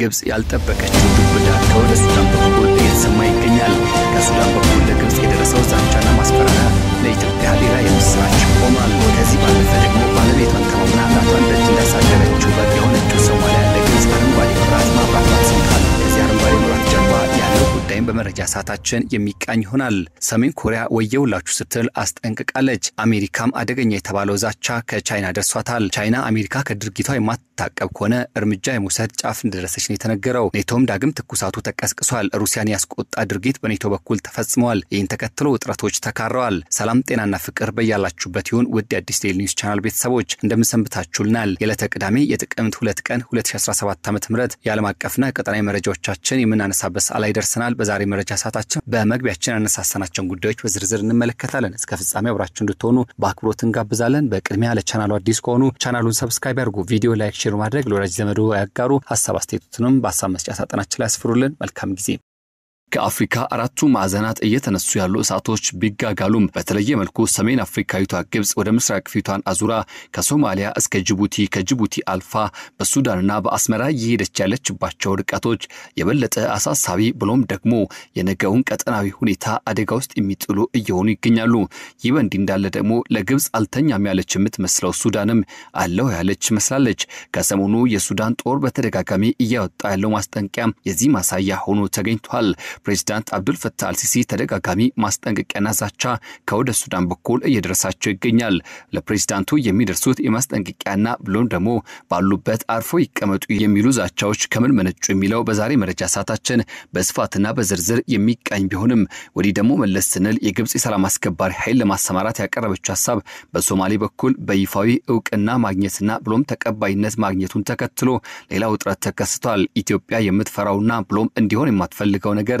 ግብጽ ያልጠበቀችው ዱብዳ ከወደ ሱዳን በኩል እየተሰማ ይገኛል። ከሱዳን በኩል ለግብጽ የደረሰው ዛቻና ማስፈራሪያ ለኢትዮጵያ ሌላ የምስራች ሆኗል። ከዚህ ባለፈ ደግሞ ባለቤቷን ተማምና እናቷን ደጅ እንዳሳደረችው በ የሆነችው ሶማሊያ ለግብጽ አረንጓዴ መብራት ማብራት ሰምታል። እዚህ አረንጓዴ መብራት ጀርባ ያለው ጉዳይም በመረጃ ሰዓታችን የሚቃኝ ይሆናል። ሰሜን ኮሪያ ወየውላችሁ ስትል አስጠንቅቃለች። አሜሪካም አደገኛ የተባለው ዛቻ ከቻይና ደርሷታል። ቻይና አሜሪካ ከድርጊቷ የማት የማትታቀብ ከሆነ እርምጃ የመውሰድ ጫፍ እንደደረሰች ነው የተነገረው። ኔቶም ዳግም ትኩሳቱ ተቀስቅሷል። ሩሲያን ያስቆጣ ድርጊት በኔቶ በኩል ተፈጽመዋል። ይህን ተከትሎ ውጥረቶች ተካረዋል። ሰላም ጤናና ፍቅር በያላችሁበት ይሁን። ውድ የአዲስ ዴይሊ ኒውስ ቻናል ቤተሰቦች እንደምንሰንብታችሁልናል። የዕለተ ቅዳሜ የጥቅምት ሁለት ቀን 2017 ዓ ም የዓለም አቀፍና ቀጠናዊ መረጃዎቻችን የምናነሳበት ሰዓት ላይ ደርሰናል። በዛሬ መረጃ ሰዓታችን በመግቢያችን ያነሳሳናቸውን ጉዳዮች በዝርዝር እንመለከታለን። እስከ ፍጻሜ አብራችሁ እንድትሆኑ በአክብሮት እንጋብዛለን። በቅድሚያ ለቻናሉ አዲስ ከሆኑ ቻናሉን ሰብስክራይብ ያድርጉ። ቪዲዮ ላይክ ሼር ማድረግ ለወዳጅ ዘመዶ ያጋሩ። ሀሳብ አስተያየቱንም በሀሳብ መስጫ ሳጥናችን ላይ ያስፍሩልን። መልካም ጊዜ ከአፍሪካ አራቱ ማዕዘናት እየተነሱ ያሉ እሳቶች ቢጋጋሉም በተለየ መልኩ ሰሜን አፍሪካዊቷ ግብፅ ወደ ምስራቅ ፊቷን አዙራ ከሶማሊያ እስከ ጅቡቲ፣ ከጅቡቲ አልፋ በሱዳንና በአስመራ እየሄደች ያለችባቸው ርቀቶች የበለጠ አሳሳቢ ብሎም ደግሞ የነገውን ቀጠናዊ ሁኔታ አደጋ ውስጥ የሚጥሉ እየሆኑ ይገኛሉ። ይህ በእንዲህ እንዳለ ደግሞ ለግብፅ አልተኛም ያለች የምትመስለው ሱዳንም አለው ያለች መስላለች። ከሰሞኑ የሱዳን ጦር በተደጋጋሚ እያወጣ ያለው ማስጠንቀቂያም የዚህ ማሳያ ሆኖ ተገኝቷል። ፕሬዚዳንት አብዱል ፈታህ አልሲሲ ተደጋጋሚ ማስጠንቀቂያና ዛቻ ከወደ ሱዳን በኩል እየደረሳቸው ይገኛል። ለፕሬዚዳንቱ የሚደርሱት የማስጠንቀቂያና ብሎም ደግሞ ባሉበት አርፎ ይቀመጡ የሚሉ ዛቻዎች ከምን መነጩ የሚለው በዛሬ መረጃ ሰዓታችን በስፋትና በዝርዝር የሚቃኝ ቢሆንም ወዲህ ደግሞ መለስ ስንል የግብፅ የሰላም አስከባሪ ኃይል ለማሰማራት ያቀረበችው ሀሳብ በሶማሌ በኩል በይፋዊ እውቅና ማግኘትና ብሎም ተቀባይነት ማግኘቱን ተከትሎ ሌላ ውጥረት ተከስቷል። ኢትዮጵያ የምትፈራውና ብሎም እንዲሆን የማትፈልገው ነገር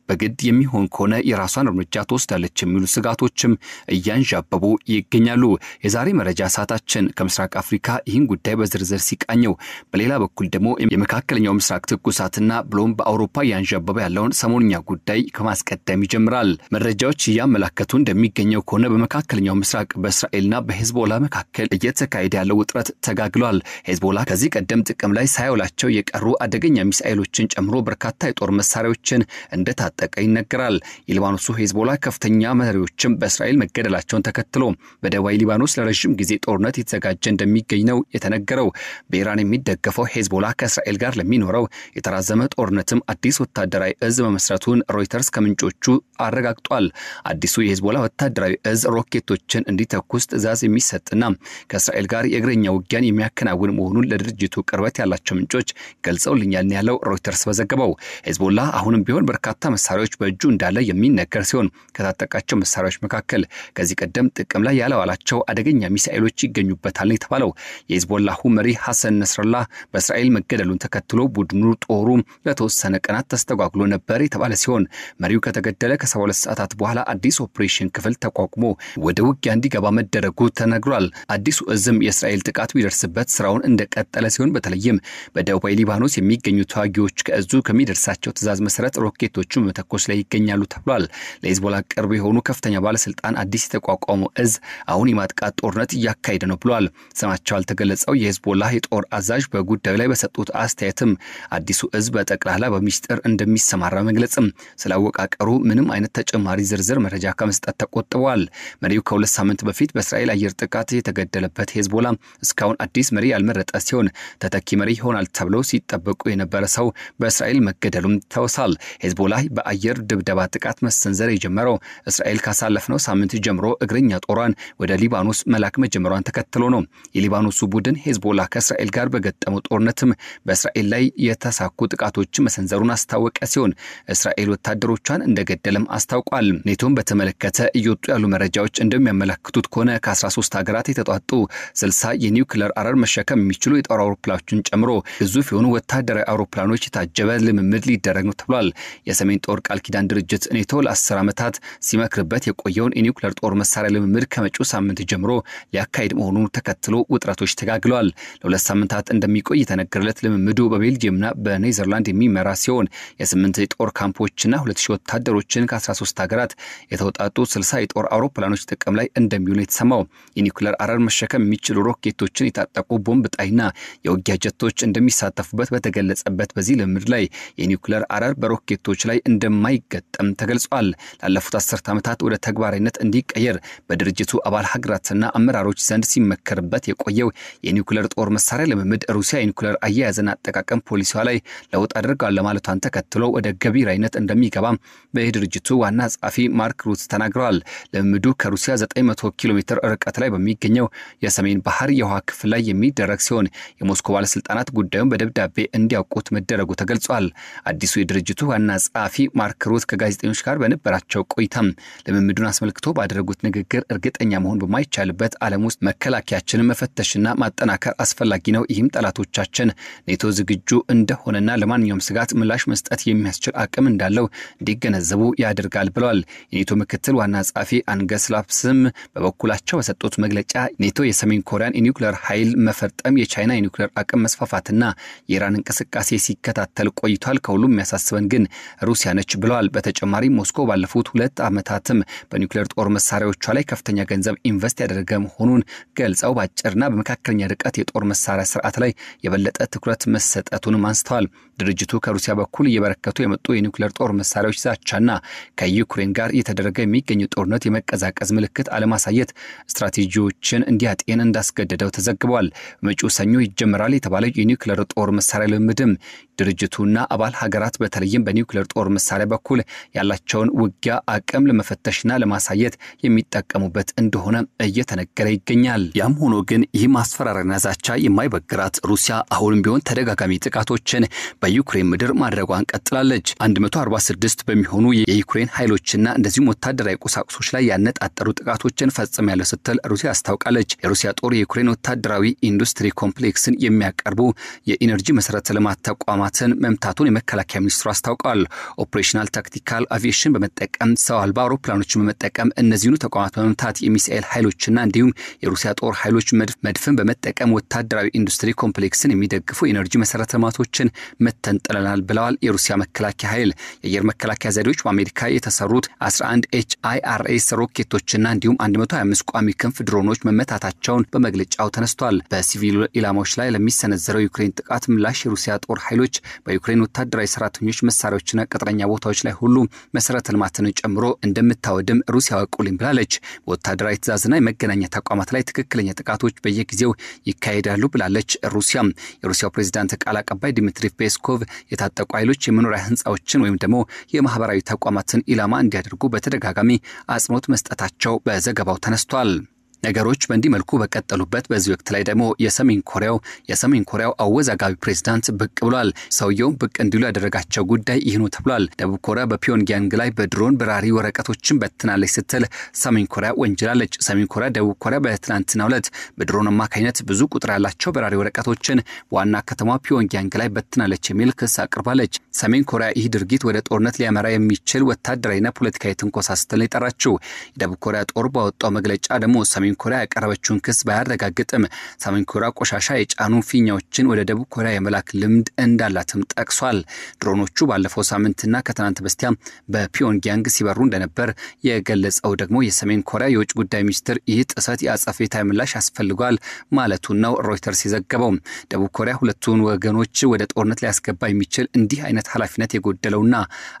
በግድ የሚሆን ከሆነ የራሷን እርምጃ ትወስዳለች የሚሉ ስጋቶችም እያንዣበቡ ይገኛሉ። የዛሬ መረጃ ሰዓታችን ከምስራቅ አፍሪካ ይህን ጉዳይ በዝርዝር ሲቃኘው፣ በሌላ በኩል ደግሞ የመካከለኛው ምስራቅ ትኩሳትና ብሎም በአውሮፓ እያንዣበበ ያለውን ሰሞንኛ ጉዳይ ከማስቀደም ይጀምራል። መረጃዎች እያመላከቱ እንደሚገኘው ከሆነ በመካከለኛው ምስራቅ በእስራኤልና በሄዝቦላ መካከል እየተካሄደ ያለው ውጥረት ተጋግሏል። ሄዝቦላ ከዚህ ቀደም ጥቅም ላይ ሳይውላቸው የቀሩ አደገኛ ሚሳኤሎችን ጨምሮ በርካታ የጦር መሳሪያዎችን እንደታጠ እንዳስታጠቀ ይነገራል። የሊባኖሱ ሄዝቦላ ከፍተኛ መሪዎችም በእስራኤል መገደላቸውን ተከትሎ በደቡባዊ ሊባኖስ ለረዥም ጊዜ ጦርነት የተዘጋጀ እንደሚገኝ ነው የተነገረው። በኢራን የሚደገፈው ሄዝቦላ ከእስራኤል ጋር ለሚኖረው የተራዘመ ጦርነትም አዲስ ወታደራዊ እዝ መመስረቱን ሮይተርስ ከምንጮቹ አረጋግጧል። አዲሱ የሄዝቦላ ወታደራዊ እዝ ሮኬቶችን እንዲተኩስ ትዕዛዝ የሚሰጥና ከእስራኤል ጋር የእግረኛ ውጊያን የሚያከናውን መሆኑን ለድርጅቱ ቅርበት ያላቸው ምንጮች ገልጸውልኛል ያለው ሮይተርስ በዘገበው ሄዝቦላ አሁንም ቢሆን በርካታ መሳ መሳሪያዎች በእጁ እንዳለ የሚነገር ሲሆን ከታጠቃቸው መሳሪያዎች መካከል ከዚህ ቀደም ጥቅም ላይ ያለዋላቸው አደገኛ ሚሳኤሎች ይገኙበታል ነው የተባለው። የሂዝቦላሁ መሪ ሐሰን ነስረላ በእስራኤል መገደሉን ተከትሎ ቡድኑ ጦሩ ለተወሰነ ቀናት ተስተጓጉሎ ነበር የተባለ ሲሆን መሪው ከተገደለ ከ ሁለት ሰዓታት በኋላ አዲስ ኦፕሬሽን ክፍል ተቋቁሞ ወደ ውጊያ እንዲገባ መደረጉ ተነግሯል። አዲሱ እዝም የእስራኤል ጥቃት ቢደርስበት ስራውን እንደቀጠለ ሲሆን በተለይም በደቡባዊ ሊባኖስ የሚገኙ ተዋጊዎች ከእዙ ከሚደርሳቸው ትዕዛዝ መሰረት ሮኬቶቹ በመተኮስ ላይ ይገኛሉ ተብሏል። ለሂዝቦላ ቅርብ የሆኑ ከፍተኛ ባለስልጣን አዲስ የተቋቋመው እዝ አሁን የማጥቃት ጦርነት እያካሄደ ነው ብሏል። ስማቸው አልተገለጸው የሂዝቦላ የጦር አዛዥ በጉዳዩ ላይ በሰጡት አስተያየትም አዲሱ እዝ በጠቅላላ በሚስጥር እንደሚሰማራ መግለጽም ስለ አወቃቀሩ ምንም አይነት ተጨማሪ ዝርዝር መረጃ ከመስጠት ተቆጥበዋል። መሪው ከሁለት ሳምንት በፊት በእስራኤል አየር ጥቃት የተገደለበት ሂዝቦላ እስካሁን አዲስ መሪ ያልመረጠ ሲሆን ተተኪ መሪ ይሆናል ተብለው ሲጠበቁ የነበረ ሰው በእስራኤል መገደሉም ይታወሳል። ሂዝቦላ በአየር ድብደባ ጥቃት መሰንዘር የጀመረው እስራኤል ካሳለፍነው ሳምንት ጀምሮ እግረኛ ጦሯን ወደ ሊባኖስ መላክ መጀመሯን ተከትሎ ነው። የሊባኖሱ ቡድን ሄዝቦላ ከእስራኤል ጋር በገጠመው ጦርነትም በእስራኤል ላይ የተሳኩ ጥቃቶች መሰንዘሩን አስታወቀ ሲሆን እስራኤል ወታደሮቿን እንደገደለም አስታውቋል። ኔቶን በተመለከተ እየወጡ ያሉ መረጃዎች እንደሚያመላክቱት ከሆነ ከ13 ሀገራት የተጧጡ 60 የኒውክለር አረር መሸከም የሚችሉ የጦር አውሮፕላኖችን ጨምሮ ግዙፍ የሆኑ ወታደራዊ አውሮፕላኖች የታጀበ ልምምድ ሊደረግ ነው ተብሏል። የሰሜን ጦር ቃል ኪዳን ድርጅት ኔቶ ለአስር ዓመታት ሲመክርበት የቆየውን የኒውክሌር ጦር መሳሪያ ልምምድ ከመጪው ሳምንት ጀምሮ ሊያካሄድ መሆኑን ተከትሎ ውጥረቶች ተጋግለዋል። ለሁለት ሳምንታት እንደሚቆይ የተነገረለት ልምምዱ በቤልጅየምና በኔዘርላንድ የሚመራ ሲሆን የስምንት የጦር ካምፖችና ሁለት ሺህ ወታደሮችን ከ13 ሀገራት የተውጣጡ 60 የጦር አውሮፕላኖች ጥቅም ላይ እንደሚውሉ የተሰማው የኒውክሌር አረር መሸከም የሚችሉ ሮኬቶችን የታጠቁ ቦምብ ጣይና የውጊያ ጀቶች እንደሚሳተፉበት በተገለጸበት በዚህ ልምምድ ላይ የኒውክሌር አረር በሮኬቶች ላይ እንደማይገጠም ተገልጿል። ላለፉት አስርት ዓመታት ወደ ተግባራዊነት እንዲቀየር በድርጅቱ አባል ሀገራትና አመራሮች ዘንድ ሲመከርበት የቆየው የኒውክለር ጦር መሳሪያ ልምምድ ሩሲያ የኒውክለር አያያዝና አጠቃቀም ፖሊሲዋ ላይ ለውጥ አድርጓል ለማለቷን ተከትሎ ወደ ገቢራዊነት እንደሚገባም በድርጅቱ ዋና ጸሐፊ ማርክ ሩት ተናግረዋል። ልምምዱ ከሩሲያ 900 ኪሎ ሜትር ርቀት ላይ በሚገኘው የሰሜን ባህር የውሃ ክፍል ላይ የሚደረግ ሲሆን የሞስኮ ባለስልጣናት ጉዳዩን በደብዳቤ እንዲያውቁት መደረጉ ተገልጿል። አዲሱ የድርጅቱ ዋና ጸሐፊ ማርክ ሩት ከጋዜጠኞች ጋር በነበራቸው ቆይታም ልምምዱን አስመልክቶ ባደረጉት ንግግር እርግጠኛ መሆን በማይቻልበት ዓለም ውስጥ መከላከያችንን መፈተሽና ማጠናከር አስፈላጊ ነው። ይህም ጠላቶቻችን ኔቶ ዝግጁ እንደሆነና ለማንኛውም ስጋት ምላሽ መስጠት የሚያስችል አቅም እንዳለው እንዲገነዘቡ ያደርጋል ብለዋል። የኔቶ ምክትል ዋና ጸሐፊ አንገስ ላፕስም በበኩላቸው በሰጡት መግለጫ ኔቶ የሰሜን ኮሪያን የኒውክሌር ኃይል መፈርጠም፣ የቻይና የኒውክሌር አቅም መስፋፋትና የኢራን እንቅስቃሴ ሲከታተል ቆይቷል። ከሁሉም የሚያሳስበን ግን ሩሲያ ነች ብለዋል። በተጨማሪም ሞስኮ ባለፉት ሁለት ዓመታትም በኒውክሌር ጦር መሳሪያዎቿ ላይ ከፍተኛ ገንዘብ ኢንቨስት ያደረገ መሆኑን ገልጸው በአጭርና በመካከለኛ ርቀት የጦር መሳሪያ ስርዓት ላይ የበለጠ ትኩረት መሰጠቱንም አንስተዋል። ድርጅቱ ከሩሲያ በኩል እየበረከቱ የመጡ የኒውክሌር ጦር መሳሪያዎች ዛቻና ከዩክሬን ጋር እየተደረገ የሚገኝ ጦርነት የመቀዛቀዝ ምልክት አለማሳየት ስትራቴጂዎችን እንዲያጤን እንዳስገደደው ተዘግቧል። በመጪው ሰኞ ይጀምራል የተባለው የኒውክሌር ጦር መሳሪያ ልምድም ድርጅቱና አባል ሀገራት በተለይም በኒውክሌር ጦር መሳሪያ መሳሪያ በኩል ያላቸውን ውጊያ አቅም ለመፈተሽና ለማሳየት የሚጠቀሙበት እንደሆነ እየተነገረ ይገኛል። ያም ሆኖ ግን ይህ ማስፈራሪያና ዛቻ የማይበግራት ሩሲያ አሁንም ቢሆን ተደጋጋሚ ጥቃቶችን በዩክሬን ምድር ማድረጓን ቀጥላለች። 146 በሚሆኑ የዩክሬን ኃይሎችና እንደዚሁም ወታደራዊ ቁሳቁሶች ላይ ያነጣጠሩ ጥቃቶችን ያለ ስትል ሩሲያ አስታውቃለች። የሩሲያ ጦር የዩክሬን ወታደራዊ ኢንዱስትሪ ኮምፕሌክስን የሚያቀርቡ የኢነርጂ መሰረተ ልማት ተቋማትን መምታቱን የመከላከያ ሚኒስትሩ አስታውቀዋል። ኦፕሬሽናል ታክቲካል አቪዬሽን በመጠቀም ሰው አልባ አውሮፕላኖችን በመጠቀም እነዚህኑ ተቋማት በመምታት የሚሳኤል ኃይሎችና እንዲሁም የሩሲያ ጦር ኃይሎች መድፍን በመጠቀም ወታደራዊ ኢንዱስትሪ ኮምፕሌክስን የሚደግፉ የኤነርጂ መሰረተ ልማቶችን መተንጠለናል ብለዋል። የሩሲያ መከላከያ ኃይል የአየር መከላከያ ዘዴዎች በአሜሪካ የተሰሩት 11 ኤች አይ አር ኤስ ሮኬቶችና እንዲሁም 125 ቋሚ ክንፍ ድሮኖች መመታታቸውን በመግለጫው ተነስቷል። በሲቪል ኢላማዎች ላይ ለሚሰነዘረው ዩክሬን ጥቃት ምላሽ የሩሲያ ጦር ኃይሎች በዩክሬን ወታደራዊ ሰራተኞች መሳሪያዎችና ቅጥረኛ መዝናኛ ቦታዎች ላይ ሁሉ መሰረተ ልማትን ጨምሮ እንደምታወድም ሩሲያ ወቁልኝ ብላለች። በወታደራዊ ትእዛዝና የመገናኛ ተቋማት ላይ ትክክለኛ ጥቃቶች በየጊዜው ይካሄዳሉ ብላለች ሩሲያ። የሩሲያው ፕሬዚዳንት ቃል አቀባይ ዲሚትሪ ፔስኮቭ የታጠቁ ኃይሎች የመኖሪያ ህንፃዎችን ወይም ደግሞ የማህበራዊ ተቋማትን ኢላማ እንዲያደርጉ በተደጋጋሚ አጽንኦት መስጠታቸው በዘገባው ተነስቷል። ነገሮች በእንዲህ መልኩ በቀጠሉበት በዚህ ወቅት ላይ ደግሞ የሰሜን ኮሪያው የሰሜን ኮሪያው አወዛጋቢ ፕሬዝዳንት ብቅ ብሏል። ሰውየውም ብቅ እንዲሉ ያደረጋቸው ጉዳይ ይህ ነው ተብሏል። ደቡብ ኮሪያ በፒዮንግያንግ ላይ በድሮን በራሪ ወረቀቶችን በትናለች ስትል ሰሜን ኮሪያ ወንጅላለች። ሰሜን ኮሪያ ደቡብ ኮሪያ በትናንትናው ዕለት በድሮን አማካኝነት ብዙ ቁጥር ያላቸው በራሪ ወረቀቶችን ዋና ከተማ ፒዮንግያንግ ላይ በትናለች የሚል ክስ አቅርባለች። ሰሜን ኮሪያ ይህ ድርጊት ወደ ጦርነት ሊያመራ የሚችል ወታደራዊና ፖለቲካዊ ትንኮሳ ስትል የጠራችው የደቡብ ኮሪያ ጦር ባወጣው መግለጫ ደግሞ ሰሜን ሰሜን ኮሪያ ያቀረበችውን ክስ ባያረጋግጥም ሰሜን ኮሪያ ቆሻሻ የጫኑ ፊኛዎችን ወደ ደቡብ ኮሪያ የመላክ ልምድ እንዳላትም ጠቅሷል። ድሮኖቹ ባለፈው ሳምንትና ከትናንት በስቲያ በፒዮንግያንግ ሲበሩ እንደነበር የገለጸው ደግሞ የሰሜን ኮሪያ የውጭ ጉዳይ ሚኒስትር ይህ ጥሰት የአጸፌታ ምላሽ ያስፈልጓል ማለቱን ነው ሮይተርስ የዘገበው። ደቡብ ኮሪያ ሁለቱን ወገኖች ወደ ጦርነት ሊያስገባ የሚችል እንዲህ አይነት ኃላፊነት የጎደለውና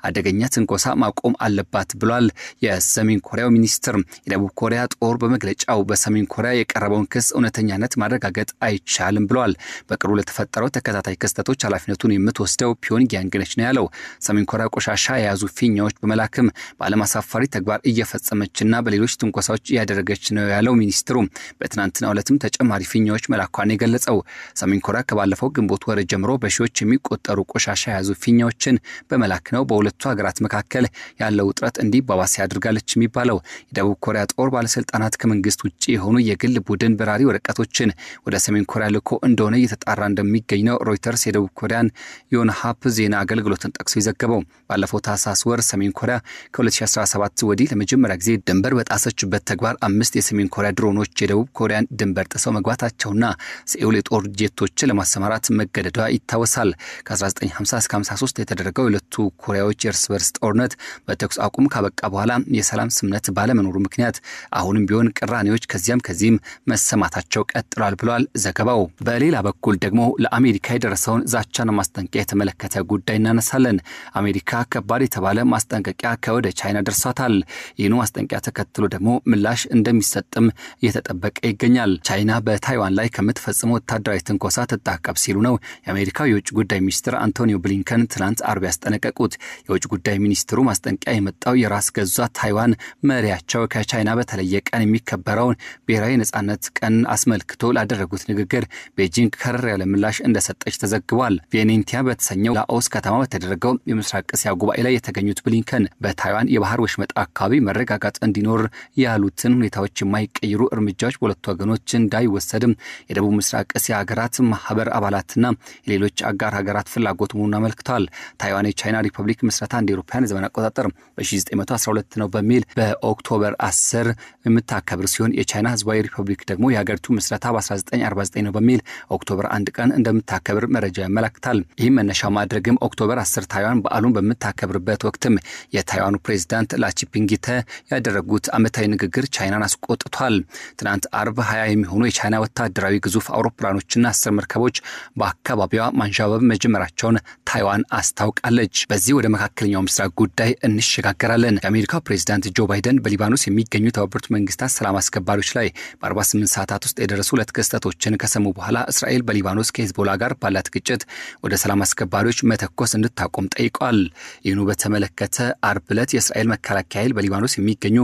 አደገኛ ትንኮሳ ማቆም አለባት ብሏል የሰሜን ኮሪያው ሚኒስትር። የደቡብ ኮሪያ ጦር በመግለጫው በሰሜን ኮሪያ የቀረበውን ክስ እውነተኛነት ማረጋገጥ አይቻልም ብለዋል። በቅርቡ ለተፈጠረው ተከታታይ ክስተቶች ኃላፊነቱን የምትወስደው ፒዮንግያንግ ነች ነው ያለው። ሰሜን ኮሪያ ቆሻሻ የያዙ ፊኛዎች በመላክም በዓለም አሳፋሪ ተግባር እየፈጸመችና በሌሎች ትንኮሳዎች እያደረገች ነው ያለው ሚኒስትሩ በትናንትናው ዕለትም ተጨማሪ ፊኛዎች መላኳን የገለጸው ሰሜን ኮሪያ ከባለፈው ግንቦት ወር ጀምሮ በሺዎች የሚቆጠሩ ቆሻሻ የያዙ ፊኛዎችን በመላክ ነው በሁለቱ ሀገራት መካከል ያለው ውጥረት እንዲባባስ ያደርጋለች የሚባለው። የደቡብ ኮሪያ ጦር ባለስልጣናት ከመንግስት ውጭ የሆኑ የግል ቡድን በራሪ ወረቀቶችን ወደ ሰሜን ኮሪያ ልኮ እንደሆነ እየተጣራ እንደሚገኝ ነው ሮይተርስ የደቡብ ኮሪያን ዮንሃፕ ዜና አገልግሎትን ጠቅሶ የዘገበው። ባለፈው ታህሳስ ወር ሰሜን ኮሪያ ከ2017 ወዲህ ለመጀመሪያ ጊዜ ድንበር በጣሰችበት ተግባር አምስት የሰሜን ኮሪያ ድሮኖች የደቡብ ኮሪያን ድንበር ጥሰው መግባታቸውና ስኤውል የጦር ጄቶችን ለማሰማራት መገደዷ ይታወሳል። ከ1950 እስከ 53 የተደረገው የሁለቱ ኮሪያዎች የእርስ በርስ ጦርነት በተኩስ አቁም ካበቃ በኋላ የሰላም ስምነት ባለመኖሩ ምክንያት አሁንም ቢሆን ቅራኔዎች ድምፆች ከዚያም ከዚህም መሰማታቸው ቀጥሏል ብሏል ዘገባው። በሌላ በኩል ደግሞ ለአሜሪካ የደረሰውን ዛቻና ማስጠንቀቂያ የተመለከተ ጉዳይ እናነሳለን። አሜሪካ ከባድ የተባለ ማስጠንቀቂያ ከወደ ቻይና ደርሷታል። ይህኑ ማስጠንቀቂያ ተከትሎ ደግሞ ምላሽ እንደሚሰጥም እየተጠበቀ ይገኛል። ቻይና በታይዋን ላይ ከምትፈጽመው ወታደራዊ ትንኮሳ ትታቀብ ሲሉ ነው የአሜሪካው የውጭ ጉዳይ ሚኒስትር አንቶኒዮ ብሊንከን ትናንት አርብ ያስጠነቀቁት። የውጭ ጉዳይ ሚኒስትሩ ማስጠንቀቂያ የመጣው የራስ ገዟ ታይዋን መሪያቸው ከቻይና በተለየ ቀን የሚከበረው የሚጠራውን ብሔራዊ ነጻነት ቀን አስመልክቶ ላደረጉት ንግግር ቤጂንግ ከረር ያለ ምላሽ እንደሰጠች ተዘግቧል። ቬኔንቲያ በተሰኘው ላኦስ ከተማ በተደረገው የምስራቅ እስያ ጉባኤ ላይ የተገኙት ብሊንከን በታይዋን የባህር ወሽመጣ አካባቢ መረጋጋት እንዲኖር ያሉትን ሁኔታዎች የማይቀይሩ እርምጃዎች በሁለቱ ወገኖች እንዳይወሰድም የደቡብ ምስራቅ እስያ ሀገራት ማህበር አባላትና የሌሎች አጋር ሀገራት ፍላጎት መሆኑን አመልክቷል። ታይዋን የቻይና ሪፐብሊክ ምስረታ እንደ አውሮፓውያን ዘመን አቆጣጠር በ1912 ነው በሚል በኦክቶበር 10 የምታከብር ሲሆን ሲሆን የቻይና ህዝባዊ ሪፐብሊክ ደግሞ የሀገሪቱ ምስረታ በ1949 ነው በሚል ኦክቶበር አንድ ቀን እንደምታከብር መረጃ ያመላክታል። ይህም መነሻ ማድረግም ኦክቶበር 10 ታይዋን በዓሉን በምታከብርበት ወቅትም የታይዋኑ ፕሬዚዳንት ላቺፒንጊተ ያደረጉት ዓመታዊ ንግግር ቻይናን አስቆጥቷል። ትናንት አርብ 20 የሚሆኑ የቻይና ወታደራዊ ግዙፍ አውሮፕላኖችና አስር መርከቦች በአካባቢዋ ማንዣበብ መጀመራቸውን ታይዋን አስታውቃለች። በዚህ ወደ መካከለኛው ምስራቅ ጉዳይ እንሸጋገራለን። የአሜሪካው ፕሬዚዳንት ጆ ባይደን በሊባኖስ የሚገኙ የተባበሩት መንግስታት ሰላም አሸባሪዎች ላይ በ48 ሰዓታት ውስጥ የደረሱ ሁለት ክስተቶችን ከሰሙ በኋላ እስራኤል በሊባኖስ ከሄዝቦላ ጋር ባላት ግጭት ወደ ሰላም አስከባሪዎች መተኮስ እንድታቆም ጠይቋል። ይህኑ በተመለከተ አርብ ዕለት የእስራኤል መከላከያ ኃይል በሊባኖስ የሚገኙ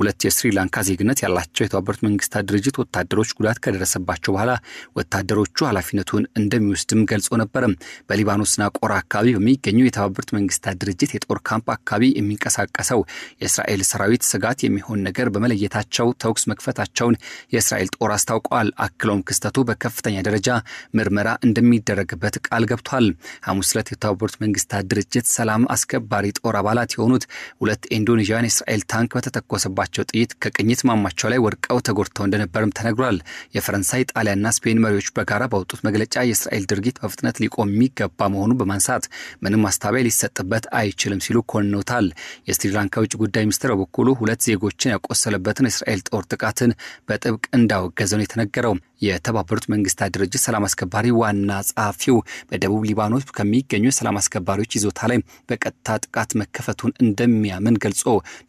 ሁለት የስሪላንካ ዜግነት ያላቸው የተባበሩት መንግስታት ድርጅት ወታደሮች ጉዳት ከደረሰባቸው በኋላ ወታደሮቹ ኃላፊነቱን እንደሚወስድም ገልጾ ነበረ። በሊባኖስና ቆራ አካባቢ በሚገኙ የተባበሩት መንግስታት ድርጅት የጦር ካምፕ አካባቢ የሚንቀሳቀሰው የእስራኤል ሰራዊት ስጋት የሚሆን ነገር በመለየታቸው ተኩስ መክፈ መክፈታቸውን የእስራኤል ጦር አስታውቀዋል። አክለውም ክስተቱ በከፍተኛ ደረጃ ምርመራ እንደሚደረግበት ቃል ገብቷል። ሐሙስ ዕለት የተባበሩት መንግስታት ድርጅት ሰላም አስከባሪ ጦር አባላት የሆኑት ሁለት ኢንዶኔዥያን የእስራኤል ታንክ በተተኮሰባቸው ጥይት ከቅኝት ማማቸው ላይ ወድቀው ተጎድተው እንደነበርም ተነግሯል። የፈረንሳይ ጣሊያንና ስፔን መሪዎች በጋራ ባወጡት መግለጫ የእስራኤል ድርጊት በፍጥነት ሊቆም የሚገባ መሆኑን በማንሳት ምንም ማስታበያ ሊሰጥበት አይችልም ሲሉ ኮንነውታል። የስሪላንካ ውጭ ጉዳይ ሚኒስትር በበኩሉ ሁለት ዜጎችን ያቆሰለበትን የእስራኤል ጦር ጥቃት ጥቃትን በጥብቅ እንዳወገዘ ነው የተነገረው። የተባበሩት መንግስታት ድርጅት ሰላም አስከባሪ ዋና ጸሐፊው በደቡብ ሊባኖስ ከሚገኙ የሰላም አስከባሪዎች ይዞታ ላይ በቀጥታ ጥቃት መከፈቱን እንደሚያምን ገልጾ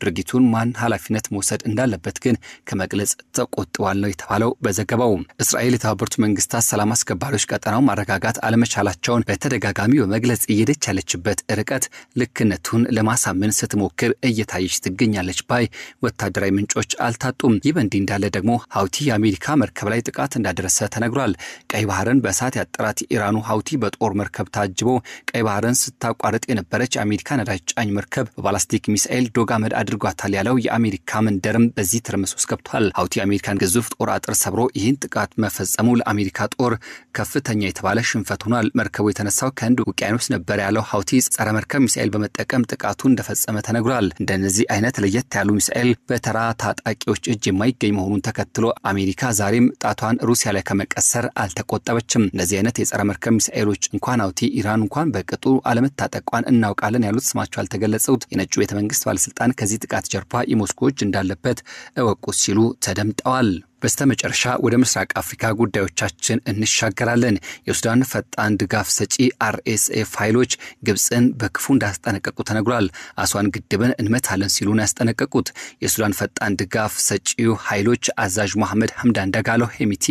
ድርጊቱን ማን ኃላፊነት መውሰድ እንዳለበት ግን ከመግለጽ ተቆጥቧል ነው የተባለው በዘገባው። እስራኤል የተባበሩት መንግስታት ሰላም አስከባሪዎች ቀጠናው ማረጋጋት አለመቻላቸውን በተደጋጋሚ በመግለጽ እየሄደች ያለችበት ርቀት ልክነቱን ለማሳመን ስትሞክር እየታየች ትገኛለች ባይ ወታደራዊ ምንጮች አልታጡም። ይህ በእንዲህ እንዳለ ደግሞ ሀውቲ የአሜሪካ መርከብ ላይ ጥቃት እንዳደረሰ ተነግሯል። ቀይ ባህርን በእሳት ያጠራት የኢራኑ ሀውቲ በጦር መርከብ ታጅቦ ቀይ ባህርን ስታቋርጥ የነበረች የአሜሪካ ነዳጅ ጫኝ መርከብ በባላስቲክ ሚሳኤል ዶጋመድ አመድ አድርጓታል ያለው የአሜሪካ መንደርም በዚህ ትርምስ ውስጥ ገብቷል። ሀውቲ የአሜሪካን ግዙፍ ጦር አጥር ሰብሮ ይህን ጥቃት መፈጸሙ ለአሜሪካ ጦር ከፍተኛ የተባለ ሽንፈት ሆኗል። መርከቡ የተነሳው ከህንድ ውቅያኖስ ነበር ያለው ሀውቲ ጸረ መርከብ ሚሳኤል በመጠቀም ጥቃቱ እንደፈጸመ ተነግሯል። እንደነዚህ አይነት ለየት ያሉ ሚሳኤል በተራ ታጣቂዎች እጅ የማይገኝ መሆኑን ተከትሎ አሜሪካ ዛሬም ጣቷን ሩሲያ ላይ ከመቀሰር አልተቆጠበችም። እንደዚህ አይነት የጸረ መርከብ ሚሳኤሎች እንኳን አውቲ ኢራን እንኳን በቅጡ አለመታጠቋን እናውቃለን ያሉት ስማቸው አልተገለጸውት የነጩ ቤተ መንግስት ባለስልጣን ከዚህ ጥቃት ጀርባ የሞስኮ እንዳለበት እወቁ ሲሉ ተደምጠዋል። በስተመጨረሻ ወደ ምስራቅ አፍሪካ ጉዳዮቻችን እንሻገራለን። የሱዳን ፈጣን ድጋፍ ሰጪ አርኤስኤፍ ኃይሎች ግብፅን በክፉ እንዳስጠነቀቁ ተነግሯል። አስዋን ግድብን እንመታለን ሲሉ ነው ያስጠነቀቁት። የሱዳን ፈጣን ድጋፍ ሰጪው ኃይሎች አዛዥ መሐመድ ሐምዳን ዳጋሎ ሄሚቲ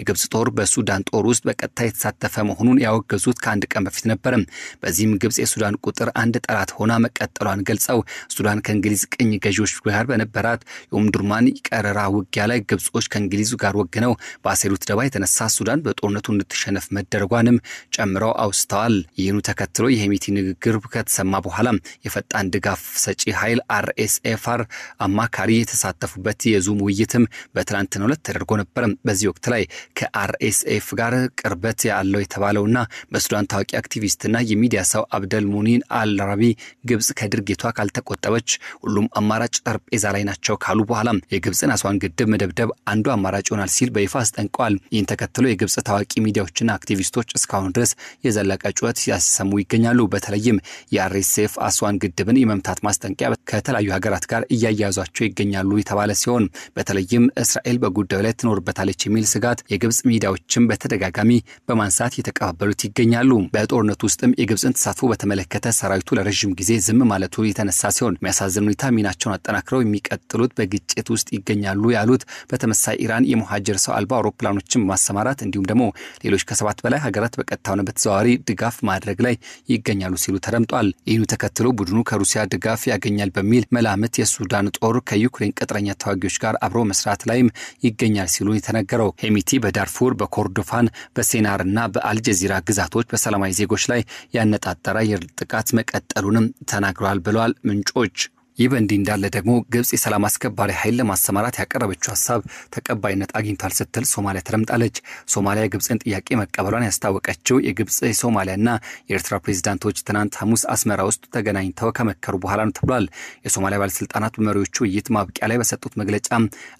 የግብፅ ጦር በሱዳን ጦር ውስጥ በቀጥታ የተሳተፈ መሆኑን ያወገዙት ከአንድ ቀን በፊት ነበር። በዚህም ግብፅ የሱዳን ቁጥር አንድ ጠላት ሆና መቀጠሏን ገልጸው ሱዳን ከእንግሊዝ ቅኝ ገዢዎች ጋር በነበራት የኡምዱርማን ቀረራ ውጊያ ላይ ግብጾች ከእንግሊዙ ጋር ወግነው በአሴሩት ደባ የተነሳ ሱዳን በጦርነቱ እንድትሸነፍ መደረጓንም ጨምረው አውስተዋል። ይህኑ ተከትሎ የሄሚቲ ንግግር ከተሰማ በኋላ የፈጣን ድጋፍ ሰጪ ኃይል አርኤስኤፍአር አማካሪ የተሳተፉበት የዙም ውይይትም በትናንትናው ዕለት ተደርጎ ነበር። በዚህ ወቅት ላይ ከአርኤስኤፍ ጋር ቅርበት ያለው የተባለውና በሱዳን ታዋቂ አክቲቪስትና የሚዲያ ሰው አብደል ሙኒን አልራቢ ግብጽ ከድርጊቷ ካልተቆጠበች ሁሉም አማራጭ ጠረጴዛ ላይ ናቸው ካሉ በኋላ የግብፅን አስዋን ግድብ መደብደብ አንዱ አንዱ አማራጭ ይሆናል ሲል በይፋ አስጠንቀዋል። ይህን ተከትሎ የግብጽ ታዋቂ ሚዲያዎችና አክቲቪስቶች እስካሁን ድረስ የዘለቀ ጩኸት ሲያሰሙ ይገኛሉ። በተለይም የአርኤስኤፍ አስዋን ግድብን የመምታት ማስጠንቀቂያ ከተለያዩ ሀገራት ጋር እያያዟቸው ይገኛሉ የተባለ ሲሆን በተለይም እስራኤል በጉዳዩ ላይ ትኖርበታለች የሚል ስጋት የግብጽ ሚዲያዎችን በተደጋጋሚ በማንሳት የተቀባበሉት ይገኛሉ። በጦርነቱ ውስጥም የግብጽን ተሳትፎ በተመለከተ ሰራዊቱ ለረዥም ጊዜ ዝም ማለቱ የተነሳ ሲሆን የሚያሳዝን ሁኔታ ሚናቸውን አጠናክረው የሚቀጥሉት በግጭት ውስጥ ይገኛሉ ያሉት በተመሳ ኢራን የመሀጀር ሰው አልባ አውሮፕላኖችን ማሰማራት እንዲሁም ደግሞ ሌሎች ከሰባት በላይ ሀገራት በቀጥታ ሆነ በተዘዋዋሪ ድጋፍ ማድረግ ላይ ይገኛሉ ሲሉ ተደምጧል። ይህኑ ተከትሎ ቡድኑ ከሩሲያ ድጋፍ ያገኛል በሚል መላምት የሱዳን ጦር ከዩክሬን ቅጥረኛ ተዋጊዎች ጋር አብሮ መስራት ላይም ይገኛል ሲሉ የተነገረው ሄሚቲ በዳርፉር በኮርዶፋን በሴናር እና በአልጀዚራ ግዛቶች በሰላማዊ ዜጎች ላይ ያነጣጠረ የጥቃት መቀጠሉንም ተናግረዋል ብለዋል ምንጮች። ይህ በእንዲህ እንዳለ ደግሞ ግብፅ የሰላም አስከባሪ ኃይል ለማሰማራት ያቀረበችው ሀሳብ ተቀባይነት አግኝቷል ስትል ሶማሊያ ተደምጣለች። ሶማሊያ የግብፅን ጥያቄ መቀበሏን ያስታወቀችው የግብፅ የሶማሊያና የኤርትራ ፕሬዚዳንቶች ትናንት ሐሙስ አስመራ ውስጥ ተገናኝተው ከመከሩ በኋላ ነው ተብሏል። የሶማሊያ ባለስልጣናት በመሪዎቹ ውይይት ማብቂያ ላይ በሰጡት መግለጫ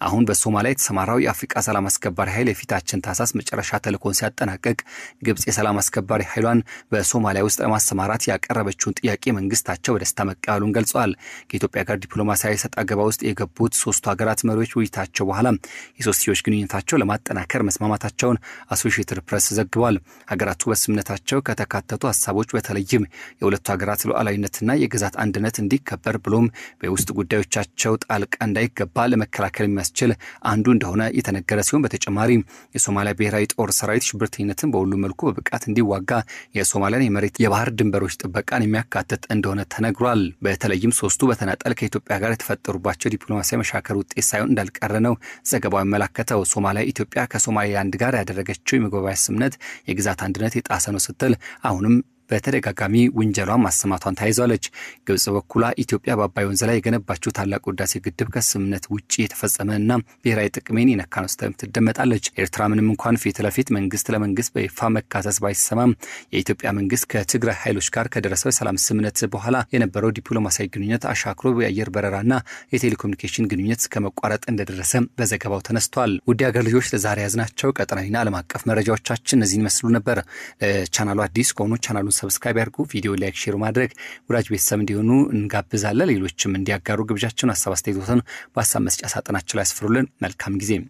አሁን በሶማሊያ የተሰማራው የአፍሪቃ ሰላም አስከባሪ ኃይል የፊታችን ታህሳስ መጨረሻ ተልእኮን ሲያጠናቀቅ ግብፅ የሰላም አስከባሪ ኃይሏን በሶማሊያ ውስጥ ለማሰማራት ያቀረበችውን ጥያቄ መንግስታቸው በደስታ መቀበሉን ገልጿል። ከኢትዮጵያ ጋር ዲፕሎማሲያዊ ሰጥ አገባ ውስጥ የገቡት ሶስቱ ሀገራት መሪዎች ውይይታቸው በኋላ የሶስትዮሽ ግንኙነታቸው ለማጠናከር መስማማታቸውን አሶሺየትድ ፕሬስ ዘግቧል። ሀገራቱ በስምምነታቸው ከተካተቱ ሀሳቦች በተለይም የሁለቱ ሀገራት ሉዓላዊነትና የግዛት አንድነት እንዲከበር ብሎም በውስጥ ጉዳዮቻቸው ጣልቃ እንዳይገባ ለመከላከል የሚያስችል አንዱ እንደሆነ የተነገረ ሲሆን በተጨማሪ የሶማሊያ ብሔራዊ ጦር ሰራዊት ሽብርተኝነትን በሁሉም መልኩ በብቃት እንዲዋጋ የሶማሊያን የመሬት የባህር ድንበሮች ጥበቃን የሚያካትት እንደሆነ ተነግሯል። በተለይም ሶስቱ በተና ጠል ከኢትዮጵያ ጋር የተፈጠሩባቸው ዲፕሎማሲያዊ መሻከር ውጤት ሳይሆን እንዳልቀረ ነው ዘገባው ያመላከተው። ሶማሊያ ኢትዮጵያ ከሶማሌላንድ ጋር ያደረገችው የመግባቢያ ስምምነት የግዛት አንድነት የጣሰ ነው ስትል አሁንም በተደጋጋሚ ውንጀሏ ማሰማቷን ተያይዟለች። ግብጽ በኩሏ ኢትዮጵያ በአባይ ወንዝ ላይ የገነባችው ታላቁ ህዳሴ ግድብ ከስምምነት ውጭ የተፈጸመ እና ብሔራዊ ጥቅሜን የነካ ነው ስትልም ትደመጣለች። ኤርትራ ምንም እንኳን ፊት ለፊት መንግስት ለመንግስት በይፋ መካሰስ ባይሰማም የኢትዮጵያ መንግስት ከትግራይ ኃይሎች ጋር ከደረሰው የሰላም ስምምነት በኋላ የነበረው ዲፕሎማሲያዊ ግንኙነት አሻክሮ የአየር በረራና የቴሌኮሙኒኬሽን ግንኙነት መቋረጥ እንደደረሰ በዘገባው ተነስቷል። ውድ ሀገር ልጆች ለዛሬ ያዝናቸው ቀጠናዊና ዓለም አቀፍ መረጃዎቻችን እነዚህን ይመስሉ ነበር። ለቻናሉ አዲስ ከሆኑ ቻናሉን ሰብስክራይብ ያድርጉ፣ ቪዲዮ ላይክ፣ ሼር ማድረግ ወዳጅ ቤተሰብ እንዲሆኑ እንጋብዛለን። ሌሎችም እንዲያጋሩ ግብዣችን። ሀሳብ አስተያየቶትን በሀሳብ መስጫ ሳጥናችን ላይ ያስፍሩልን። መልካም ጊዜ